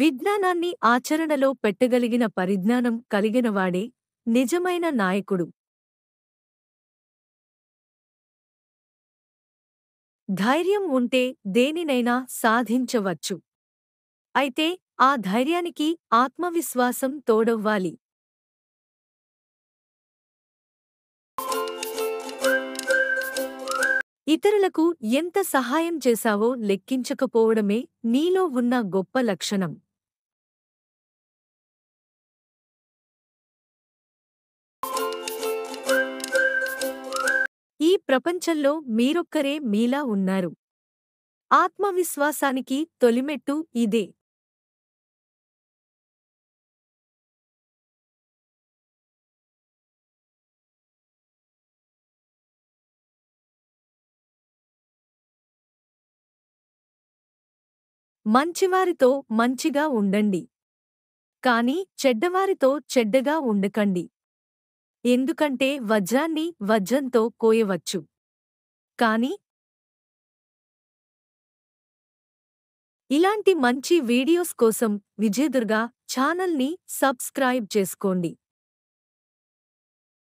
విజ్ఞానాన్ని ఆచరణలో పెట్టగలిగిన పరిజ్ఞానం కలిగినవాడే నిజమైన నాయకుడు ధైర్యం ఉంటే దేనినైనా సాధించవచ్చు అయితే ఆ ధైర్యానికి ఆత్మవిశ్వాసం తోడవ్వాలి ఇతరులకు ఎంత సహాయం చేశావో లెక్కించకపోవడమే నీలో ఉన్న గొప్ప లక్షణం ప్రపంచంలో మీరొక్కరే మీలా ఉన్నారు ఆత్మవిశ్వాసానికి తొలిమెట్టు ఇదే మంచివారితో మంచిగా ఉండండి కాని చెడ్డవారితో చెడ్డగా ఉండకండి ఎందుకంటే వజ్రాన్ని వజ్రంతో కోయవచ్చు కానీ ఇలాంటి మంచి వీడియోస్ కోసం విజయదుర్గ ఛానల్ని సబ్స్క్రైబ్ చేసుకోండి